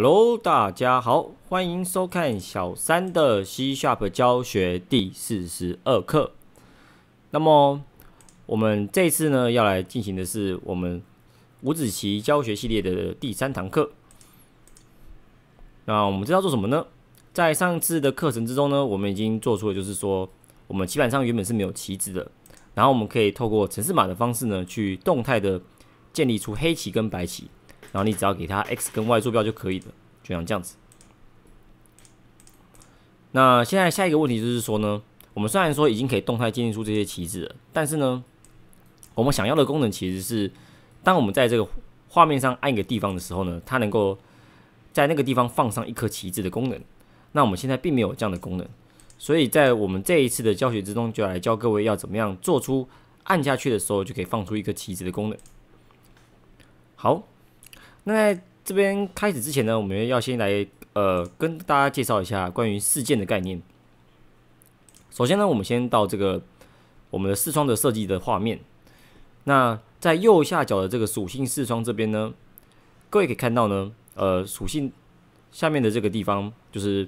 Hello，大家好，欢迎收看小三的 C Sharp 教学第四十二课。那么，我们这次呢要来进行的是我们五子棋教学系列的第三堂课。那我们这要做什么呢？在上次的课程之中呢，我们已经做出了，就是说我们棋盘上原本是没有棋子的，然后我们可以透过程式码的方式呢，去动态的建立出黑棋跟白棋。然后你只要给它 x 跟 y 坐标就可以了，就像这样子。那现在下一个问题就是说呢，我们虽然说已经可以动态建立出这些旗帜了，但是呢，我们想要的功能其实是，当我们在这个画面上按一个地方的时候呢，它能够在那个地方放上一颗旗帜的功能。那我们现在并没有这样的功能，所以在我们这一次的教学之中，就来教各位要怎么样做出按下去的时候就可以放出一颗旗帜的功能。好。那在这边开始之前呢，我们要先来呃跟大家介绍一下关于事件的概念。首先呢，我们先到这个我们的视窗的设计的画面。那在右下角的这个属性视窗这边呢，各位可以看到呢，呃，属性下面的这个地方就是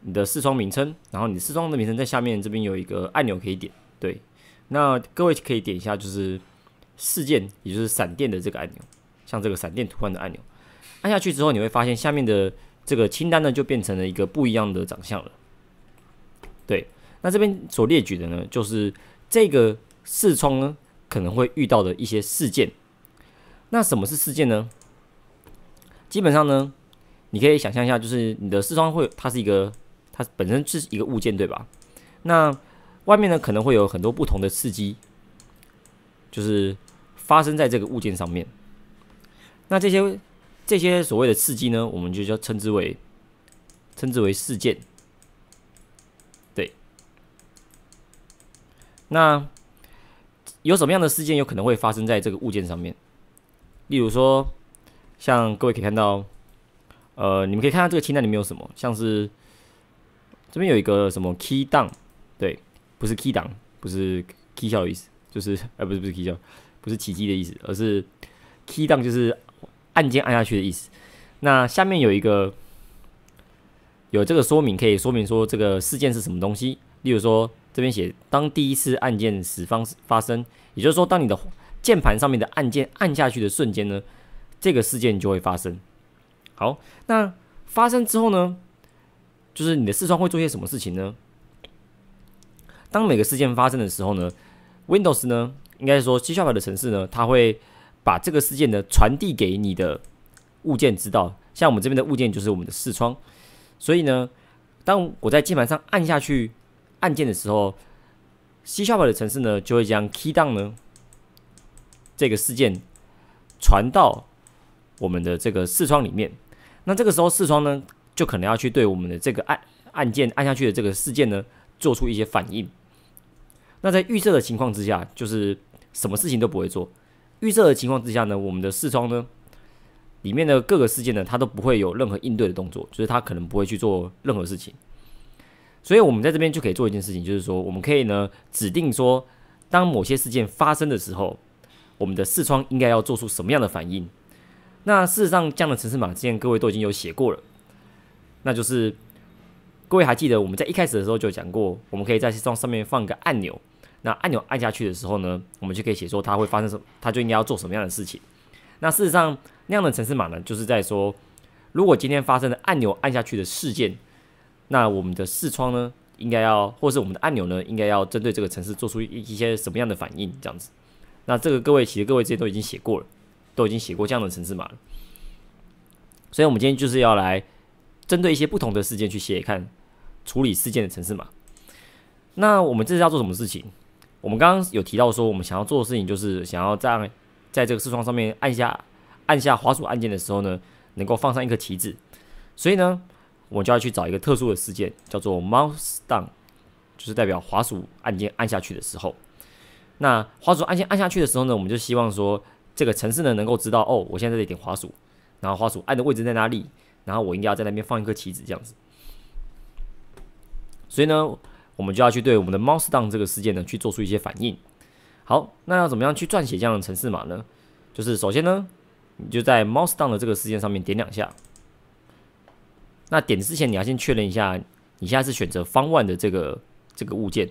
你的视窗名称，然后你视窗的名称在下面这边有一个按钮可以点，对，那各位可以点一下就是事件，也就是闪电的这个按钮。像这个闪电图案的按钮，按下去之后，你会发现下面的这个清单呢，就变成了一个不一样的长相了。对，那这边所列举的呢，就是这个视窗呢可能会遇到的一些事件。那什么是事件呢？基本上呢，你可以想象一下，就是你的视窗会，它是一个，它本身是一个物件，对吧？那外面呢可能会有很多不同的刺激，就是发生在这个物件上面。那这些这些所谓的刺激呢，我们就叫称之为称之为事件。对。那有什么样的事件有可能会发生在这个物件上面？例如说，像各位可以看到，呃，你们可以看到这个清单里面有什么，像是这边有一个什么 key down，对，不是 key down，不是 key 笑的意思，就是呃，不是不是 key 笑，不是奇迹的意思，而是 key down 就是。按键按下去的意思。那下面有一个有这个说明，可以说明说这个事件是什么东西。例如说，这边写“当第一次按键时发发生”，也就是说，当你的键盘上面的按键按下去的瞬间呢，这个事件就会发生。好，那发生之后呢，就是你的视窗会做些什么事情呢？当每个事件发生的时候呢，Windows 呢，应该说，七效的城市呢，它会。把这个事件呢传递给你的物件知道，像我们这边的物件就是我们的视窗，所以呢，当我在键盘上按下去按键的时候，C sharp 的程式呢就会将 key down 呢这个事件传到我们的这个视窗里面，那这个时候视窗呢就可能要去对我们的这个按按键按下去的这个事件呢做出一些反应，那在预设的情况之下，就是什么事情都不会做。预设的情况之下呢，我们的视窗呢里面的各个事件呢，它都不会有任何应对的动作，就是它可能不会去做任何事情。所以，我们在这边就可以做一件事情，就是说，我们可以呢指定说，当某些事件发生的时候，我们的视窗应该要做出什么样的反应。那事实上，这样的程式码，之前各位都已经有写过了。那就是，各位还记得我们在一开始的时候就讲过，我们可以在视窗上面放一个按钮。那按钮按下去的时候呢，我们就可以写说它会发生什，么，它就应该要做什么样的事情。那事实上，那样的程式码呢，就是在说，如果今天发生的按钮按下去的事件，那我们的视窗呢，应该要，或是我们的按钮呢，应该要针对这个程式做出一一些什么样的反应，这样子。那这个各位，其实各位这些都已经写过了，都已经写过这样的程式码了。所以，我们今天就是要来针对一些不同的事件去写，看处理事件的程式码。那我们这是要做什么事情？我们刚刚有提到说，我们想要做的事情就是想要在在这个视窗上面按下按下滑鼠按键的时候呢，能够放上一颗棋子。所以呢，我就要去找一个特殊的事件，叫做 mouse down，就是代表滑鼠按键按下去的时候。那滑鼠按键按下去的时候呢，我们就希望说，这个程式呢能够知道，哦，我现在在点滑鼠，然后滑鼠按的位置在哪里，然后我应该要在那边放一颗棋子这样子。所以呢。我们就要去对我们的 mouse down 这个事件呢去做出一些反应。好，那要怎么样去撰写这样的程式码呢？就是首先呢，你就在 mouse down 的这个事件上面点两下。那点之前你要先确认一下，你现在是选择方万的这个这个物件，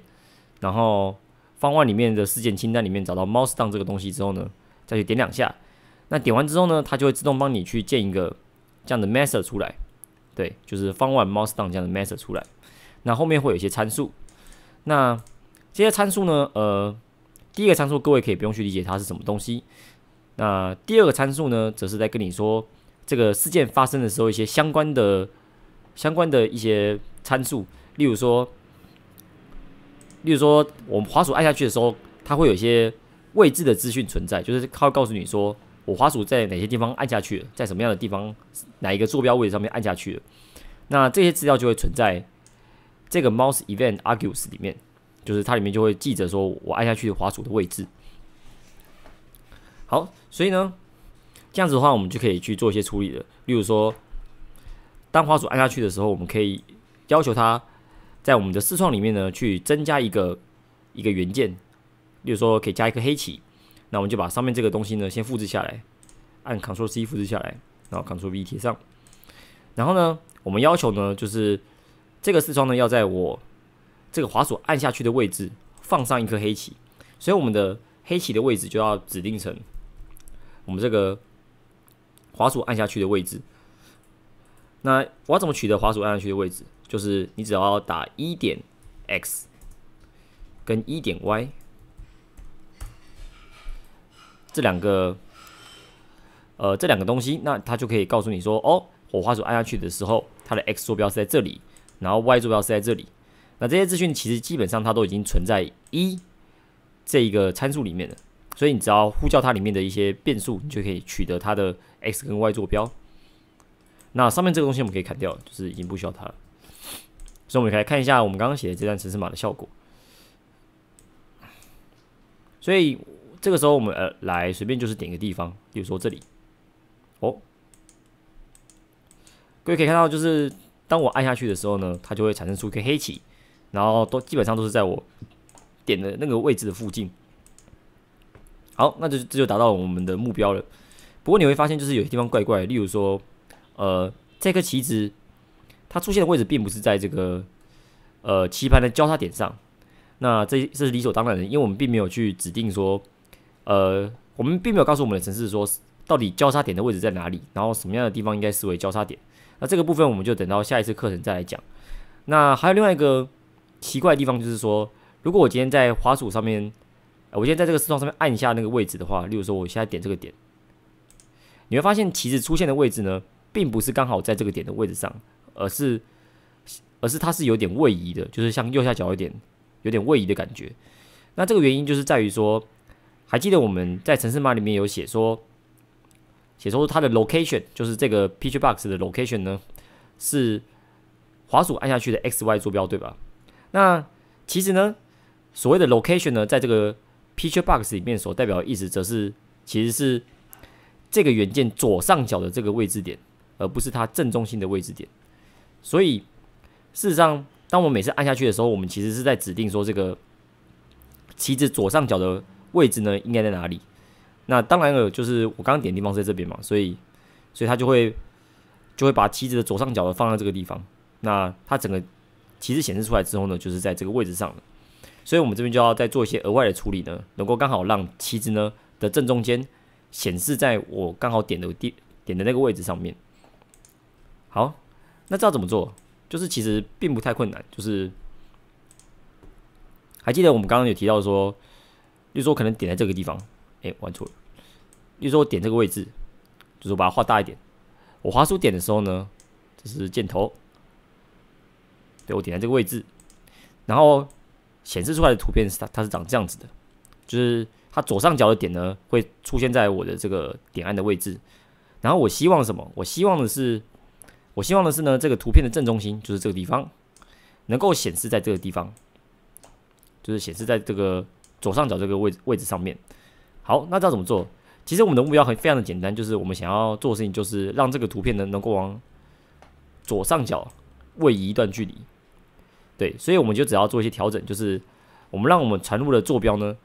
然后方万里面的事件清单里面找到 mouse down 这个东西之后呢，再去点两下。那点完之后呢，它就会自动帮你去建一个这样的 method 出来，对，就是方万 mouse down 这样的 method 出来。那后面会有一些参数，那这些参数呢？呃，第一个参数各位可以不用去理解它是什么东西。那第二个参数呢，则是在跟你说这个事件发生的时候一些相关的、相关的一些参数，例如说，例如说我们滑鼠按下去的时候，它会有一些位置的资讯存在，就是它会告诉你说我滑鼠在哪些地方按下去了，在什么样的地方哪一个坐标位置上面按下去了。那这些资料就会存在。这个 mouse event args u e 里面，就是它里面就会记着说我按下去滑鼠的位置。好，所以呢，这样子的话，我们就可以去做一些处理了。例如说，当滑鼠按下去的时候，我们可以要求它在我们的视窗里面呢，去增加一个一个元件。例如说，可以加一个黑棋。那我们就把上面这个东西呢，先复制下来，按 Ctrl+C 复制下来，然后 Ctrl+V 贴上。然后呢，我们要求呢，就是这个视窗呢，要在我这个滑鼠按下去的位置放上一颗黑棋，所以我们的黑棋的位置就要指定成我们这个滑鼠按下去的位置。那我怎么取得滑鼠按下去的位置？就是你只要打一点 x 跟一点 y 这两个呃这两个东西，那它就可以告诉你说，哦，我滑鼠按下去的时候，它的 x 坐标是在这里。然后 y 坐标是在这里，那这些资讯其实基本上它都已经存在一这一个参数里面了，所以你只要呼叫它里面的一些变数，你就可以取得它的 x 跟 y 坐标。那上面这个东西我们可以砍掉，就是已经不需要它了。所以我们可以来看一下我们刚刚写的这段程式码的效果。所以这个时候我们呃来随便就是点一个地方，比如说这里，哦，各位可以看到就是。当我按下去的时候呢，它就会产生出一个黑棋，然后都基本上都是在我点的那个位置的附近。好，那就这就达到我们的目标了。不过你会发现，就是有些地方怪怪，例如说，呃，这颗棋子它出现的位置并不是在这个呃棋盘的交叉点上。那这这是理所当然的，因为我们并没有去指定说，呃，我们并没有告诉我们的城市说，到底交叉点的位置在哪里，然后什么样的地方应该视为交叉点。那这个部分我们就等到下一次课程再来讲。那还有另外一个奇怪的地方，就是说，如果我今天在滑鼠上面，我今天在这个视窗上面按一下那个位置的话，例如说我现在点这个点，你会发现其实出现的位置呢，并不是刚好在这个点的位置上，而是而是它是有点位移的，就是像右下角有点有点位移的感觉。那这个原因就是在于说，还记得我们在城市码里面有写说。写说它的 location，就是这个 picture box 的 location 呢，是滑鼠按下去的 x y 坐标，对吧？那其实呢，所谓的 location 呢，在这个 picture box 里面所代表的意思，则是其实是这个元件左上角的这个位置点，而不是它正中心的位置点。所以事实上，当我们每次按下去的时候，我们其实是在指定说这个棋子左上角的位置呢，应该在哪里？那当然了，就是我刚刚点的地方在这边嘛，所以，所以他就会，就会把棋子的左上角的放在这个地方。那它整个棋子显示出来之后呢，就是在这个位置上了。所以我们这边就要再做一些额外的处理呢，能够刚好让棋子呢的正中间显示在我刚好点的地点的那个位置上面。好，那知道怎么做？就是其实并不太困难，就是还记得我们刚刚有提到说，就如说可能点在这个地方。哎，玩错了。比如说，我点这个位置，就是我把它画大一点。我滑鼠点的时候呢，就是箭头。对我点在这个位置，然后显示出来的图片是它，它是长这样子的。就是它左上角的点呢，会出现在我的这个点按的位置。然后我希望什么？我希望的是，我希望的是呢，这个图片的正中心，就是这个地方，能够显示在这个地方，就是显示在这个左上角这个位置位置上面。好，那这样怎么做？其实我们的目标很非常的简单，就是我们想要做的事情，就是让这个图片呢能够往左上角位移一段距离。对，所以我们就只要做一些调整，就是我们让我们传入的坐标呢，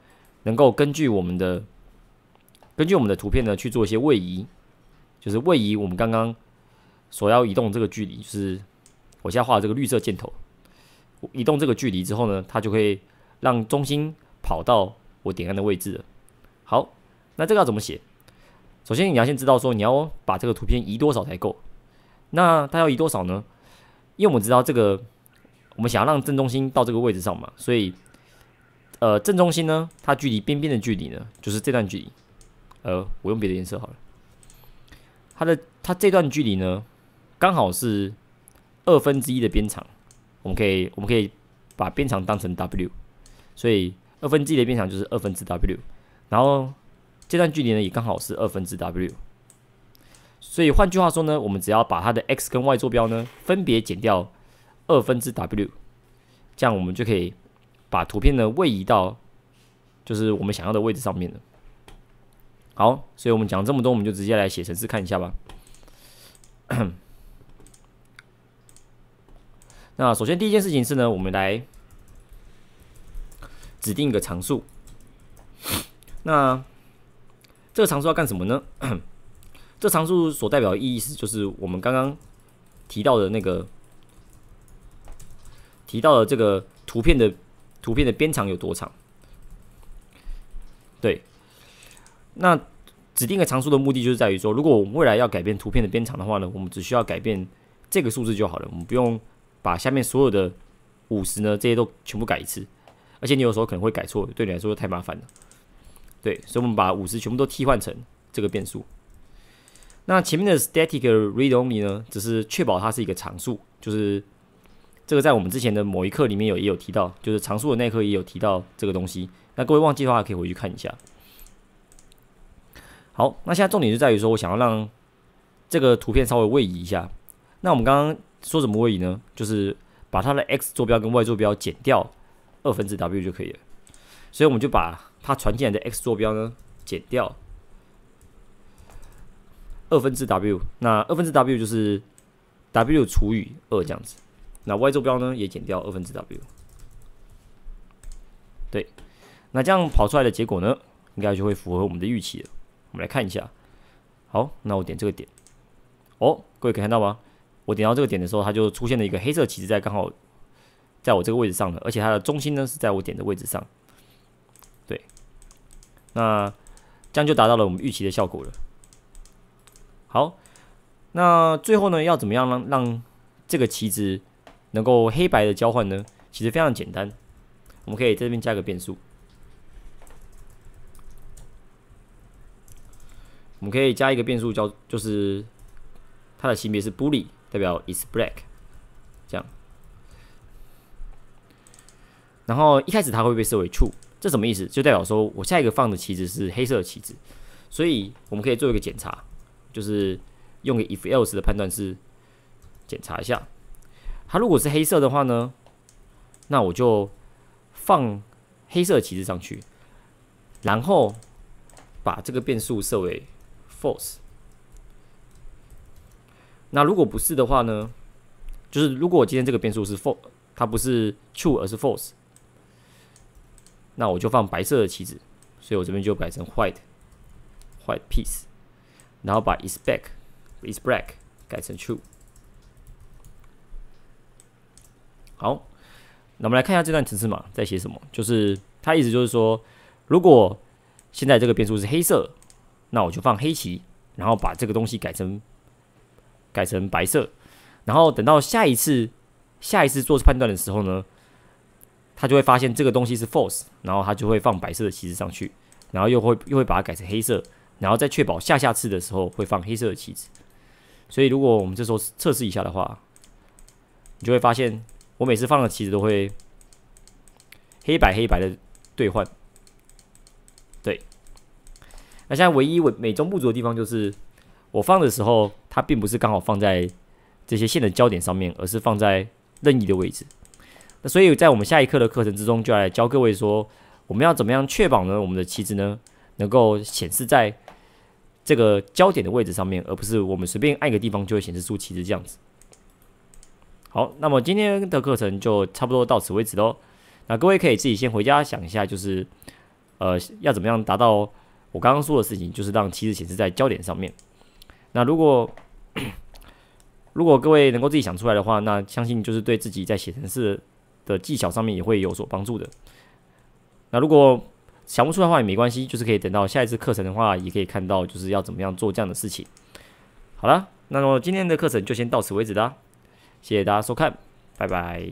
能够根据我们的根据我们的图片呢去做一些位移，就是位移我们刚刚所要移动这个距离，就是我现在画的这个绿色箭头。移动这个距离之后呢，它就会让中心跑到我点按的位置。好，那这个要怎么写？首先你要先知道说你要把这个图片移多少才够。那它要移多少呢？因为我们知道这个，我们想要让正中心到这个位置上嘛，所以，呃，正中心呢，它距离边边的距离呢，就是这段距离。呃，我用别的颜色好了。它的它这段距离呢，刚好是二分之一的边长。我们可以我们可以把边长当成 W，所以二分之一的边长就是二分之 W。然后，这段距离呢也刚好是二分之 w，所以换句话说呢，我们只要把它的 x 跟 y 坐标呢分别减掉二分之 w，这样我们就可以把图片呢位移到就是我们想要的位置上面了。好，所以我们讲这么多，我们就直接来写程式看一下吧。那首先第一件事情是呢，我们来指定一个常数。那这个常数要干什么呢？这常数所代表的意是，就是我们刚刚提到的那个，提到的这个图片的图片的边长有多长。对，那指定一个常数的目的就是在于说，如果我们未来要改变图片的边长的话呢，我们只需要改变这个数字就好了，我们不用把下面所有的五十呢这些都全部改一次，而且你有时候可能会改错，对你来说太麻烦了。对，所以我们把五十全部都替换成这个变数。那前面的 static readonly 呢，只是确保它是一个常数，就是这个在我们之前的某一课里面有也有提到，就是常数的那课也有提到这个东西。那各位忘记的话，可以回去看一下。好，那现在重点就在于说我想要让这个图片稍微位移一下。那我们刚刚说什么位移呢？就是把它的 x 坐标跟 y 坐标减掉二分之 w 就可以了。所以我们就把它传进来的 x 坐标呢，减掉二分之 w，那二分之 w 就是 w 除以二这样子。那 y 坐标呢，也减掉二分之 w。对，那这样跑出来的结果呢，应该就会符合我们的预期了。我们来看一下。好，那我点这个点，哦，各位可以看到吗？我点到这个点的时候，它就出现了一个黑色旗子，在刚好在我这个位置上的，而且它的中心呢是在我点的位置上。对。那这样就达到了我们预期的效果了。好，那最后呢，要怎么样让让这个棋子能够黑白的交换呢？其实非常简单，我们可以在这边加个变数，我们可以加一个变数叫就是它的性别是 b u l l y 代表 is black，这样。然后一开始它会被设为 true。这什么意思？就代表说我下一个放的棋子是黑色的棋子，所以我们可以做一个检查，就是用个 if else 的判断是检查一下，它如果是黑色的话呢，那我就放黑色的棋子上去，然后把这个变数设为 false。那如果不是的话呢，就是如果我今天这个变数是 false，它不是 true 而是 false。那我就放白色的棋子，所以我这边就改成 white，white piece，然后把 is b a c k is black 改成 true。好，那我们来看一下这段程式码在写什么，就是它意思就是说，如果现在这个变数是黑色，那我就放黑棋，然后把这个东西改成改成白色，然后等到下一次下一次做判断的时候呢？他就会发现这个东西是 false，然后他就会放白色的棋子上去，然后又会又会把它改成黑色，然后再确保下下次的时候会放黑色的棋子。所以如果我们这时候测试一下的话，你就会发现我每次放的棋子都会黑白黑白的兑换。对，那现在唯一我美中不足的地方就是我放的时候，它并不是刚好放在这些线的焦点上面，而是放在任意的位置。所以在我们下一课的课程之中，就来教各位说，我们要怎么样确保呢？我们的旗帜呢，能够显示在这个焦点的位置上面，而不是我们随便按一个地方就会显示出旗帜这样子。好，那么今天的课程就差不多到此为止喽。那各位可以自己先回家想一下，就是呃，要怎么样达到我刚刚说的事情，就是让旗帜显示在焦点上面。那如果 如果各位能够自己想出来的话，那相信就是对自己在写程式。的技巧上面也会有所帮助的。那如果想不出来的话也没关系，就是可以等到下一次课程的话，也可以看到就是要怎么样做这样的事情。好了，那么今天的课程就先到此为止啦，谢谢大家收看，拜拜。